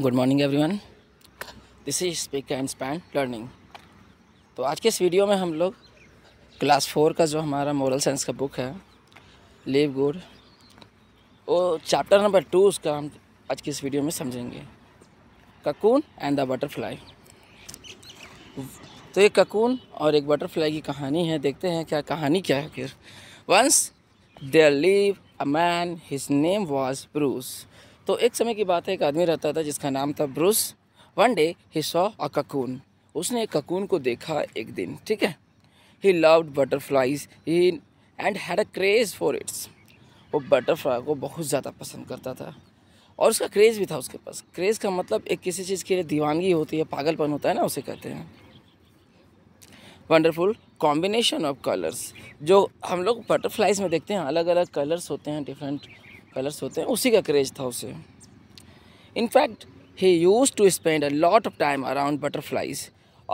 Good morning everyone this is Speak and Span Learning तो आज के इस वीडियो में हम लोग क्लास फोर का जो हमारा मॉरल साइंस का बुक है लिव गुड वो चैप्टर नंबर टू उसका हम आज की इस वीडियो में समझेंगे ककून एंड द बटरफ्लाई तो ये ककून और एक बटरफ्लाई की कहानी है देखते हैं क्या कहानी क्या है फिर once there lived a man his name was Bruce तो एक समय की बात है एक आदमी रहता था जिसका नाम था Bruce one day he saw a cocoon उसने एक ककून को देखा एक दिन ठीक है he loved butterflies he and had a craze for its वो बटरफ्लाई को बहुत ज़्यादा पसंद करता था और उसका क्रेज़ भी था उसके पास क्रेज़ का मतलब एक किसी चीज़ के लिए दीवानगी होती है पागलपन होता है ना उसे कहते हैं वंडरफुल कॉम्बिनेशन ऑफ कलर्स जो हम लोग बटरफ्लाइज में देखते हैं अलग अलग कलर्स होते हैं डिफरेंट कलर्स होते हैं उसी का क्रेज था उसे in fact he used to spend a lot of time around butterflies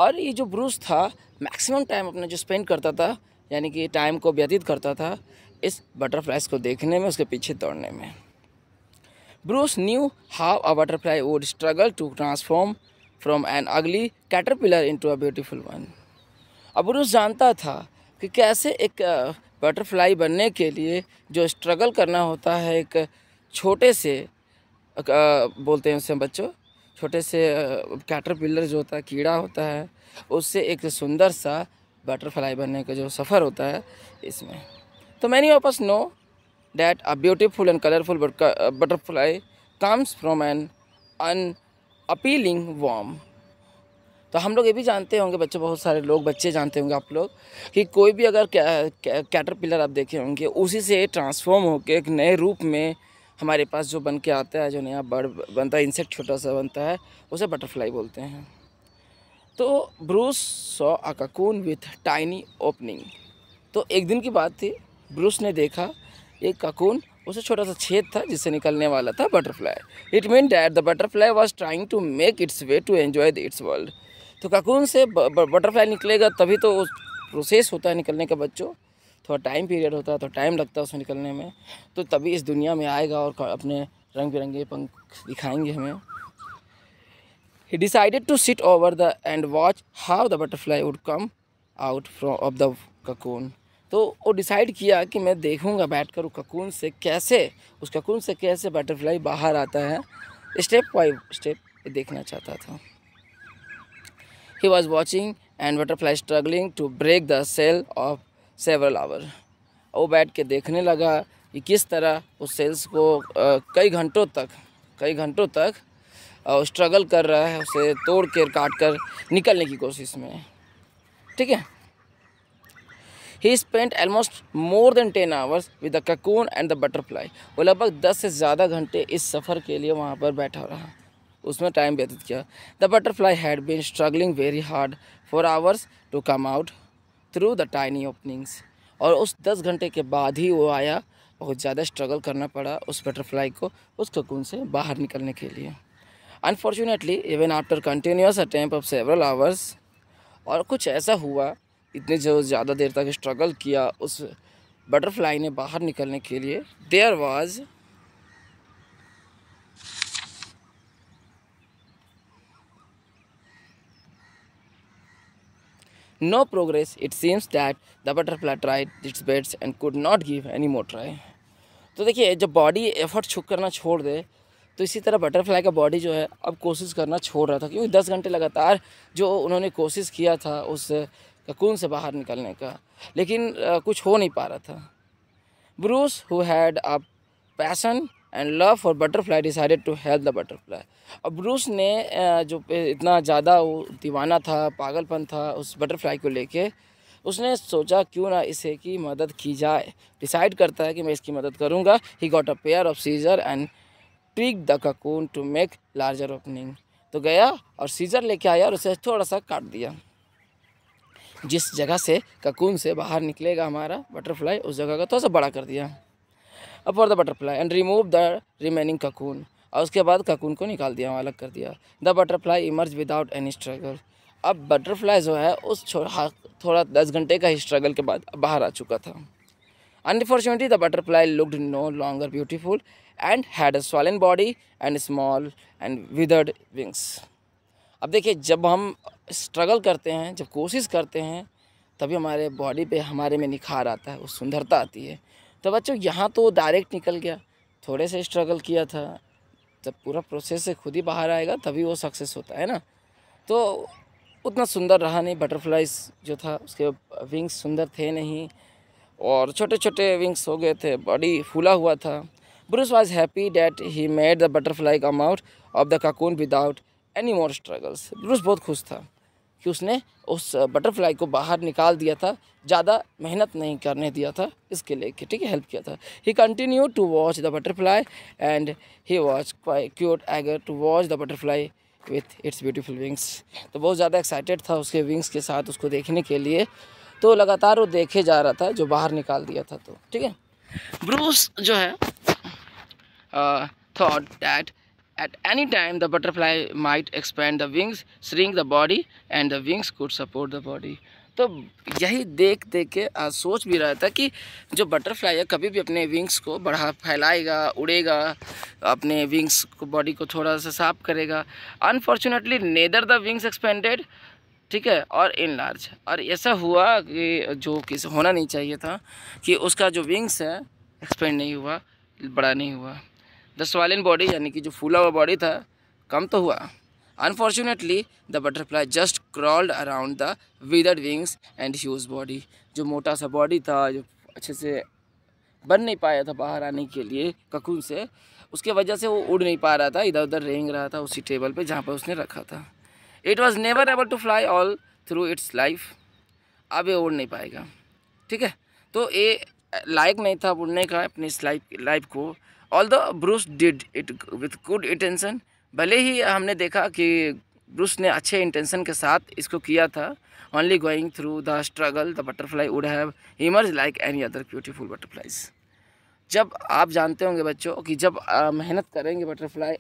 और ये जो ब्रूस था मैक्सिमम टाइम अपना जो स्पेंड करता था यानी कि टाइम को व्यतीत करता था इस बटरफ्लाइज को देखने में उसके पीछे दौड़ने में Bruce knew how a butterfly would struggle to transform from an ugly caterpillar into a beautiful one अब ब्रूस जानता था कि कैसे एक बटरफ्लाई बनने के लिए जो स्ट्रगल करना होता है एक छोटे से बोलते हैं उससे बच्चों छोटे से कैटर पिलर जो होता है कीड़ा होता है उससे एक सुंदर सा बटरफ्लाई बनने का जो सफ़र होता है इसमें तो मैनी वापस know a beautiful and colourful butterfly comes from an unappealing worm तो हम लोग ये भी जानते होंगे बच्चे बहुत सारे लोग बच्चे जानते होंगे आप लोग कि कोई भी अगर कैटर पिलर आप देखे होंगे उसी से ट्रांसफॉर्म होकर एक नए रूप में हमारे पास जो बन के आता है जो नया बर्ड बनता है इंसेक्ट छोटा सा बनता है उसे बटरफ्लाई बोलते हैं तो Bruce saw a cocoon with tiny opening तो एक दिन की बात थी ब्रूस ने देखा एक ककून उसे छोटा सा छेद था जिससे निकलने वाला था butterfly it mean that the butterfly was trying to make its way to enjoy the its world तो ककून से बटरफ्लाई निकलेगा तभी तो उस प्रोसेस होता है निकलने का बच्चों थोड़ा टाइम पीरियड होता है तो टाइम लगता है उसमें निकलने में तो तभी इस दुनिया में आएगा और अपने रंग बिरंगे पंख दिखाएंगे हमें He decided to sit over the and watch how the butterfly would come out from of the cocoon. तो वो डिसाइड किया कि मैं देखूंगा बैठकर ककून से कैसे उस ककून से कैसे बटरफ्लाई बाहर आता है स्टेप बाई स्टेप देखना चाहता था He was watching and butterfly struggling to break the cell of several hours. वो बैठ के देखने लगा कि किस तरह उस सेल्स को कई घंटों तक कई घंटों तक स्ट्रगल कर रहा है उसे तोड़ कर काट कर निकलने की कोशिश में ठीक है he spent almost more than ten hours with the cocoon and the butterfly वो लगभग दस से ज़्यादा घंटे इस सफ़र के लिए वहाँ पर बैठा रहा उसमें टाइम व्यतीत किया the butterfly had been struggling very hard for hours to come out through the tiny openings और उस दस घंटे के बाद ही वो आया बहुत ज़्यादा स्ट्रगल करना पड़ा उस बटरफ्लाई को उस ककून से बाहर निकलने के लिए unfortunately even after continuous attempt of several hours और कुछ ऐसा हुआ इतने जो ज़्यादा देर तक स्ट्रगल किया उस बटरफ्लाई ने बाहर निकलने के लिए there was no progress, it seems that the butterfly tried its best and could not give any more try. तो देखिए जब बॉडी एफर्ट छुक करना छोड़ दे तो इसी तरह बटरफ्लाई का बॉडी जो है अब कोशिश करना छोड़ रहा था क्योंकि दस घंटे लगातार जो उन्होंने कोशिश किया था उस ककून से बाहर निकलने का लेकिन कुछ हो नहीं पा रहा था Bruce who had a passion and love for butterfly decided to help the butterfly अब ब्रूस ने जो इतना ज़्यादा वो दीवाना था पागलपन था उस बटरफ्लाई को लेके उसने सोचा क्यों ना इसे की मदद की जाए डिसाइड करता है कि मैं इसकी मदद करूँगा he got a pair of scissor and trick the cocoon to make larger opening तो गया और सीजर लेके आया और उसे थोड़ा सा काट दिया जिस जगह से ककून से बाहर निकलेगा हमारा बटरफ्लाई उस जगह का थोड़ा सा बड़ा कर दिया for the butterfly and remove the remaining cocoon और उसके बाद ककून को निकाल दिया हम अलग कर दिया the butterfly emerge without any struggle अब बटरफ्लाई जो है उस थोड़ा दस घंटे का स्ट्रगल के बाद बाहर आ चुका था unfortunately the butterfly looked no longer beautiful and had a swollen body and small and withered wings अब देखिए जब हम स्ट्रगल करते हैं जब कोशिश करते हैं तभी हमारे बॉडी पे हमारे में निखार आता है वो सुंदरता आती है तो बच्चों यहाँ तो वो डायरेक्ट निकल गया थोड़े से स्ट्रगल किया था जब पूरा प्रोसेस से खुद ही बाहर आएगा तभी वो सक्सेस होता है ना तो उतना सुंदर रहा नहीं बटरफ्लाइज जो था उसके विंग्स सुंदर थे नहीं और छोटे छोटे विंग्स हो गए थे बॉडी फूला हुआ था Bruce was happy that he made the butterfly come out of the cocoon without any more struggles Bruce बहुत खुश था कि उसने उस बटरफ्लाई को बाहर निकाल दिया था ज़्यादा मेहनत नहीं करने दिया था इसके लिए कि ठीक है हेल्प किया था he continue to watch the butterfly and he watch cute eager to watch the butterfly with its beautiful wings तो बहुत ज़्यादा एक्साइटेड था उसके विंग्स के साथ उसको देखने के लिए तो लगातार वो देखे जा रहा था जो बाहर निकाल दिया था तो ठीक है ब्रूस जो है thought that At any time, the butterfly might expand the wings, shrink the body, and the wings could support the body. तो यही देख देख के आज सोच भी रहा था कि जो बटरफ्लाई है कभी भी अपने विंग्स को बढ़ा फैलाएगा उड़ेगा अपने विंग्स को बॉडी को थोड़ा सा साफ करेगा unfortunately neither the wings expanded ठीक है और इन लार्ज और ऐसा हुआ कि जो किस होना नहीं चाहिए था कि उसका जो विंग्स है एक्सपेंड नहीं हुआ बड़ा नहीं हुआ द स्वालिन बॉडी यानी कि जो फूला हुआ बॉडी था कम तो हुआ unfortunately the butterfly just crawled around the withered wings and huge body जो मोटा सा बॉडी था जो अच्छे से बन नहीं पाया था बाहर आने के लिए ककुन से उसके वजह से वो उड़ नहीं पा रहा था इधर उधर रेंग रहा था उसी टेबल पे जहाँ पर उसने रखा था it was never able to fly all through its life अब ये उड़ नहीं पाएगा ठीक है तो ये लायक नहीं था बोलने का अपनी इस लाइफ लाइफ को all the Bruce did it with good intention भले ही हमने देखा कि ब्रूस ने अच्छे इंटेंसन के साथ इसको किया था only going through the struggle the butterfly would have emerge like any other beautiful butterflies जब आप जानते होंगे बच्चों कि जब मेहनत करेंगे बटरफ्लाई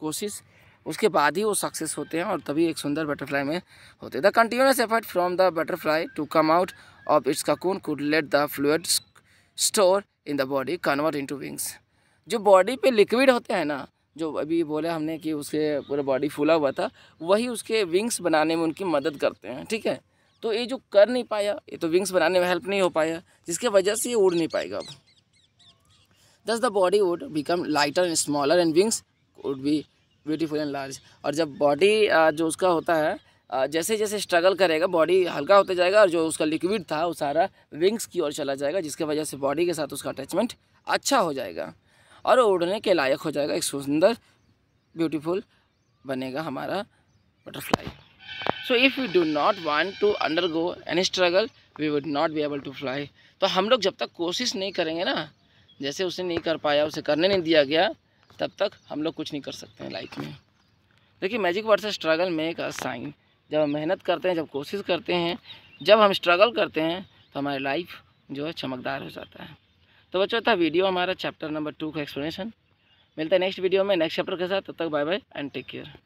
कोशिश उसके बाद ही वो सक्सेस होते हैं और तभी एक सुंदर बटरफ्लाई में होते हैं the continuous effort from the butterfly to come out of its cocoon could let the fluid store in the body convert into wings जो बॉडी पे लिक्विड होते हैं ना जो अभी बोला हमने कि उसके पूरा बॉडी फूला हुआ था वही उसके विंग्स बनाने में उनकी मदद करते हैं ठीक है तो ये जो कर नहीं पाया ये तो विंग्स बनाने में हेल्प नहीं हो पाया जिसके वजह से ये उड़ नहीं पाएगा अब thus the body would become lighter and smaller and wings would be beautiful and large और जब बॉडी जो उसका होता है जैसे जैसे स्ट्रगल करेगा बॉडी हल्का होता जाएगा और जो उसका लिक्विड था वो सारा विंग्स की ओर चला जाएगा जिसके वजह से बॉडी के साथ उसका अटैचमेंट अच्छा हो जाएगा और उड़ने के लायक हो जाएगा एक सुंदर ब्यूटीफुल बनेगा हमारा butterfly so if you do not want to undergo any struggle we would not be able to fly तो हम लोग जब तक कोशिश नहीं करेंगे ना जैसे उसे नहीं कर पाया उसे करने नहीं दिया गया तब तक हम लोग कुछ नहीं कर सकते हैं लाइफ में देखिए मैजिक वर्ड से स्ट्रगल मेक अ साइन जब हम मेहनत करते हैं जब कोशिश करते हैं जब हम स्ट्रगल करते हैं तो हमारी लाइफ जो है चमकदार हो जाता है तो बच्चों था वीडियो हमारा चैप्टर नंबर टू का एक्सप्लेनेशन मिलता है नेक्स्ट वीडियो में नेक्स्ट चैप्टर के साथ तब तो तक bye bye and take care